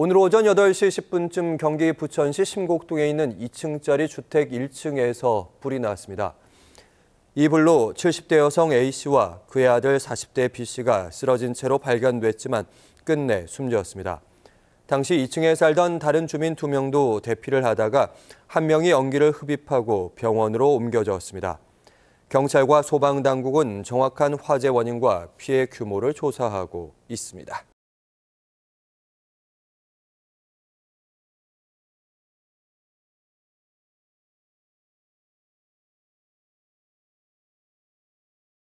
오늘 오전 8시 10분쯤 경기 부천시 심곡동에 있는 2층짜리 주택 1층에서 불이 났습니다. 이 불로 70대 여성 A씨와 그의 아들 40대 B씨가 쓰러진 채로 발견됐지만 끝내 숨졌습니다. 당시 2층에 살던 다른 주민 2명도 대피를 하다가 한 명이 연기를 흡입하고 병원으로 옮겨졌습니다. 경찰과 소방당국은 정확한 화재 원인과 피해 규모를 조사하고 있습니다.